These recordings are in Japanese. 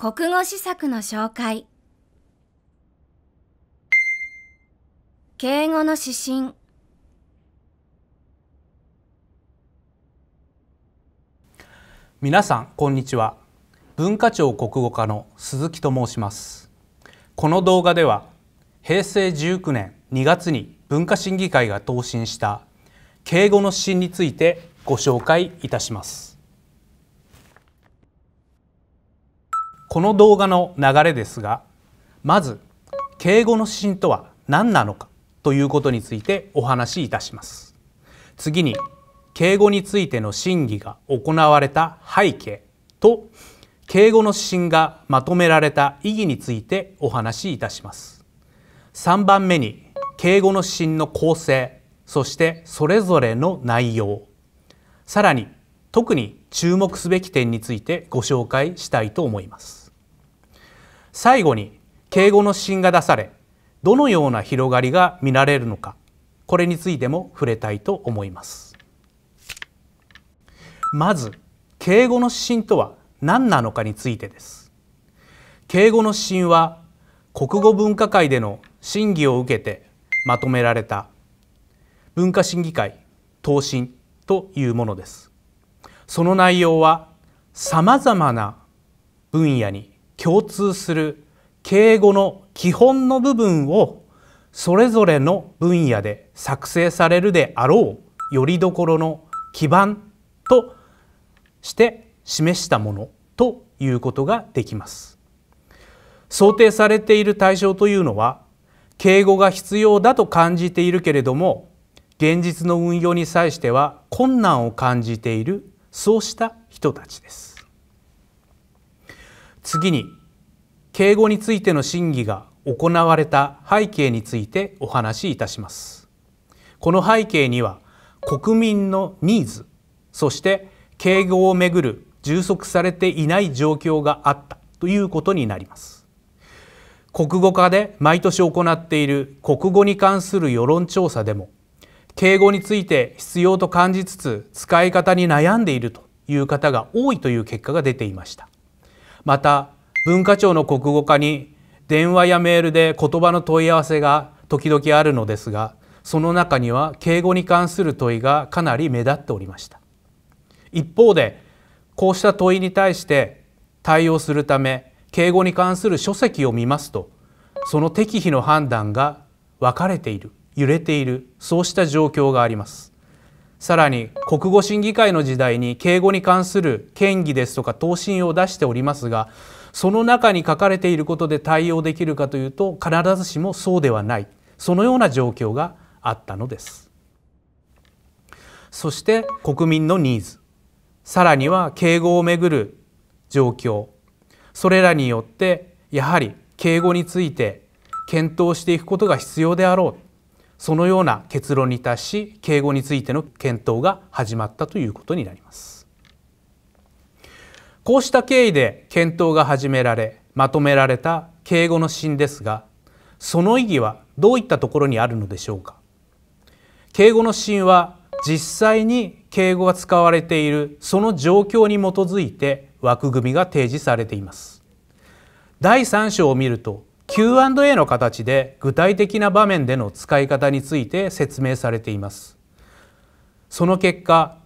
国語施策の紹介敬語の指針皆さんこんにちは文化庁国語課の鈴木と申しますこの動画では平成19年2月に文化審議会が答申した敬語の指針についてご紹介いたしますこの動画の流れですがまず敬語の指針とは何なのかということについてお話しいたします次に敬語についての審議が行われた背景と敬語の指針がまとめられた意義についてお話しいたします3番目に敬語の指針の構成そしてそれぞれの内容さらに特に注目すべき点についてご紹介したいと思います最後に敬語の指針が出されどのような広がりが見られるのかこれについても触れたいと思いますまず敬語の指針とは何なのかについてです敬語の指針は国語文化会での審議を受けてまとめられた文化審議会答申というものですその内容はさまざまな分野に共通する敬語の基本の部分をそれぞれの分野で作成されるであろうよりどころの基盤として示したものということができます。想定されている対象というのは敬語が必要だと感じているけれども現実の運用に際しては困難を感じているそうした人たちです。次に敬語についての審議が行われた背景についてお話しいたしますこの背景には国民のニーズそして敬語をめぐる充足されていない状況があったということになります国語科で毎年行っている国語に関する世論調査でも敬語について必要と感じつつ使い方に悩んでいるという方が多いという結果が出ていましたまた文化庁の国語科に電話やメールで言葉の問い合わせが時々あるのですがその中には敬語に関する問いがかなり目立っておりました一方でこうした問いに対して対応するため敬語に関する書籍を見ますとその適否の判断が分かれている揺れているそうした状況がありますさらに国語審議会の時代に敬語に関する権議ですとか答申を出しておりますがその中に書かれていることで対応できるかというと必ずしもそうではないそのような状況があったのですそして国民のニーズさらには敬語をめぐる状況それらによってやはり敬語について検討していくことが必要であろうそのような結論に達し敬語についての検討が始まったということになりますこうした経緯で検討が始められまとめられた敬語の指針ですがその意義はどういったところにあるのでしょうか敬語の指針は実際に敬語が使われているその状況に基づいて枠組みが提示されています第3章を見ると Q&A の形で具体的な場面での使い方について説明されていますその結果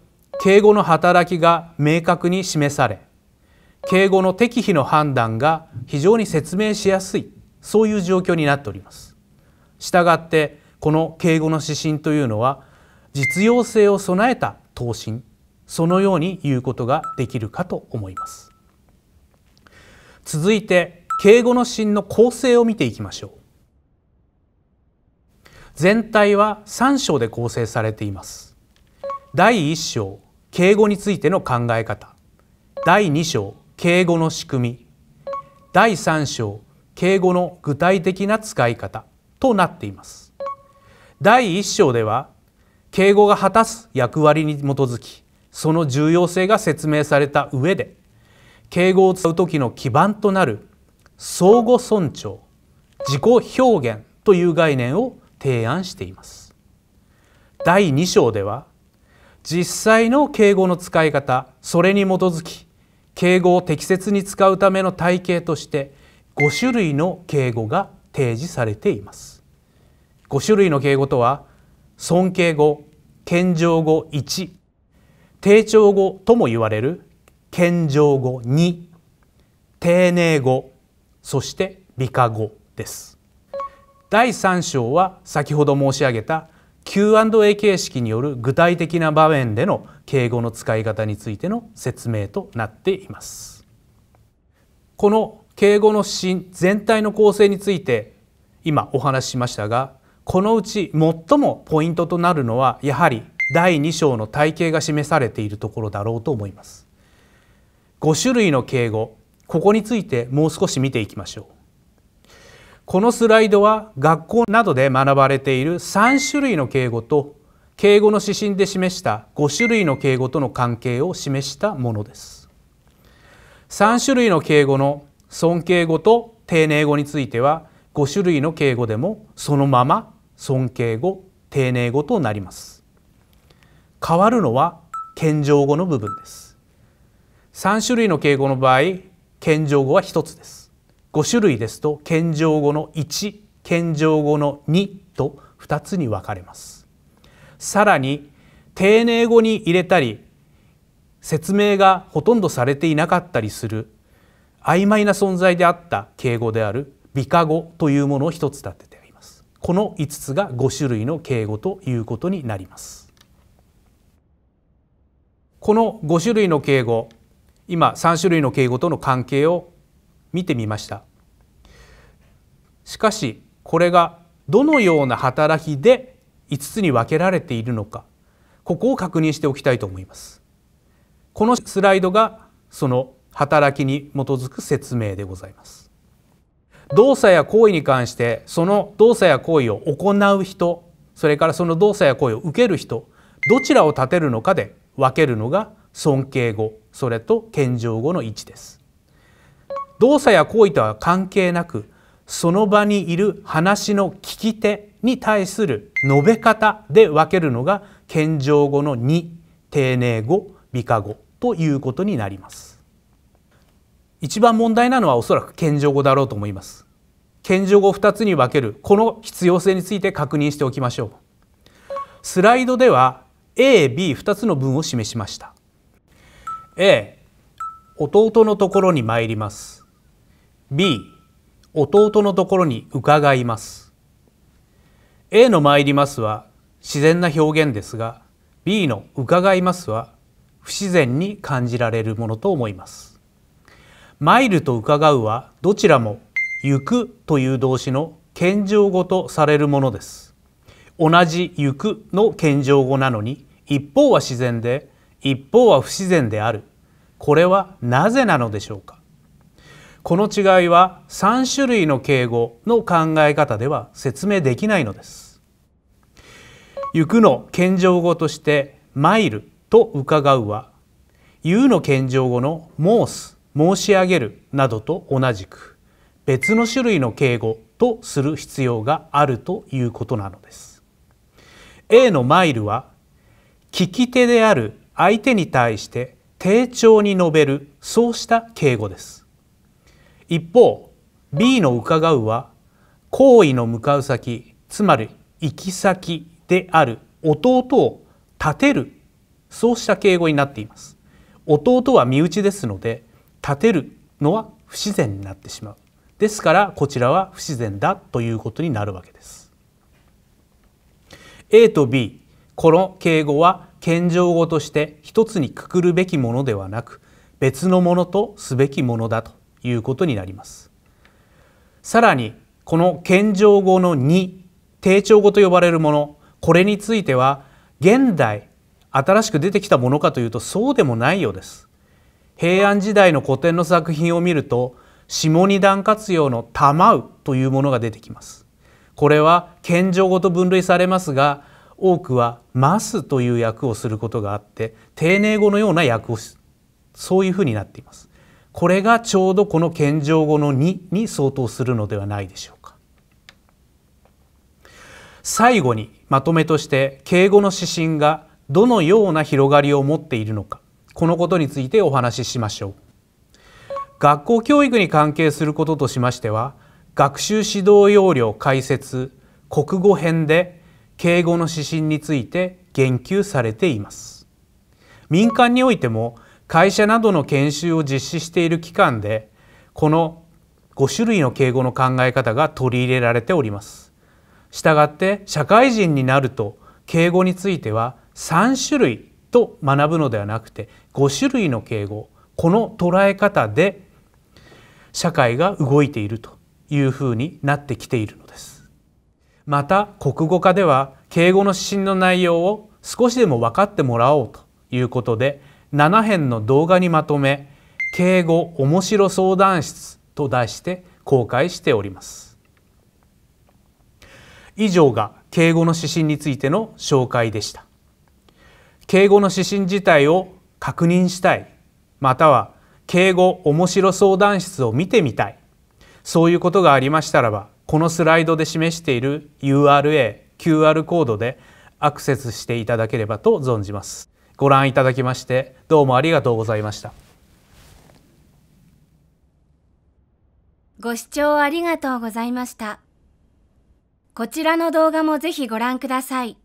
敬語の働きが明確に示され敬語の適否の判断が非常に説明しやすいそういう状況になっておりますしたがってこの敬語の指針というのは実用性を備えた答申そのように言うことができるかと思います続いて敬語の芯の構成を見ていきましょう全体は3章で構成されています第1章敬語についての考え方第2章敬語の仕組み第3章敬語の具体的な使い方となっています第1章では敬語が果たす役割に基づきその重要性が説明された上で敬語を使う時の基盤となる相互尊重自己表現という概念を提案しています第2章では実際の敬語の使い方それに基づき敬語を適切に使うための体系として5種類の敬語が提示されています5種類の敬語とは尊敬語謙譲語1定調語とも言われる謙譲語2丁寧語そして美科語です第三章は先ほど申し上げた Q&A 形式による具体的な場面での敬語の使い方についての説明となっていますこの敬語の指針全体の構成について今お話ししましたがこのうち最もポイントとなるのはやはり第2章の体系が示されているところだろうと思います5種類の敬語ここについてもう少し見ていきましょうこのスライドは学校などで学ばれている3種類の敬語と敬語の指針で示した5種類の敬語との関係を示したものです3種類の敬語の尊敬語と丁寧語については5種類の敬語でもそのまま尊敬語丁寧語となります変わるのは謙譲語の部分です3種類の敬語の場合謙譲語は1つです5種類ですと謙譲語の1謙譲語の2と2つに分かれますさらに丁寧語に入れたり説明がほとんどされていなかったりする曖昧な存在であった敬語である美化語というものを1つ立ててありますこの5つが5種類の敬語ということになりますこの5種類の敬語今3種類の敬語との関係を見てみましたしかしこれがどのような働きで5つに分けられているのかここを確認しておきたいと思いますこのスライドがその働きに基づく説明でございます動作や行為に関してその動作や行為を行う人それからその動作や行為を受ける人どちらを立てるのかで分けるのが尊敬語それと謙譲語の位置です動作や行為とは関係なくその場にいる話の聞き手に対する述べ方で分けるのが謙譲語の二丁寧語美化語ということになります一番問題なのはおそらく謙譲語だろうと思います謙譲語二つに分けるこの必要性について確認しておきましょうスライドでは a b 二つの文を示しました A 弟のところに参ります B 弟のところに伺います A の参りますは自然な表現ですが B の伺いますは不自然に感じられるものと思います参ると伺うはどちらも行くという動詞の謙譲語とされるものです同じ行くの謙譲語なのに一方は自然で一方は不自然であるこれはなぜなのでしょうかこの違いは3種類の敬語の考え方では説明できないのです行くの謙譲語としてマイルと伺うは言うの謙譲語の申す申し上げるなどと同じく別の種類の敬語とする必要があるということなのです A のマイルは聞き手である相手に対して丁重に述べるそうした敬語です一方 B の伺うは行為の向かう先つまり行き先である弟を立てるそうした敬語になっています弟は身内ですので立てるのは不自然になってしまうですからこちらは不自然だということになるわけです A と B この敬語は謙譲語として一つにくくるべきものではなく別のものとすべきものだということになります。さらにこの謙譲語のに」定調語と呼ばれるものこれについては現代新しく出てきたものかというとそうでもないようです。平安時代の古典の作品を見ると下二段活用の「たまう」というものが出てきます。これは謙譲語と分類されますが多くは「ます」という訳をすることがあって丁寧語のような訳をそういうふうになっています。これがちょうどこの謙譲語の「に」に相当するのではないでしょうか。最後にまとめとして敬語の指針がどのような広がりを持っているのかこのことについてお話ししましょう。学校教育に関係することとしましては学習指導要領解説国語編で敬語の指針について言及されています民間においても会社などの研修を実施している機関でこの5種類の敬語の考え方が取り入れられておりますしたがって社会人になると敬語については3種類と学ぶのではなくて5種類の敬語この捉え方で社会が動いているというふうになってきているのです。また国語科では敬語の指針の内容を少しでも分かってもらおうということで7編の動画にまとめ「敬語面白相談室」と題して公開しております。以上が敬語の指針についての紹介でした。敬語の指針自体を確認したいまたは敬語面白相談室を見てみたいそういうことがありましたらばこのスライドで示している URA、QR コードでアクセスしていただければと存じます。ご覧いただきましてどうもありがとうございました。ご視聴ありがとうございました。こちらの動画もぜひご覧ください。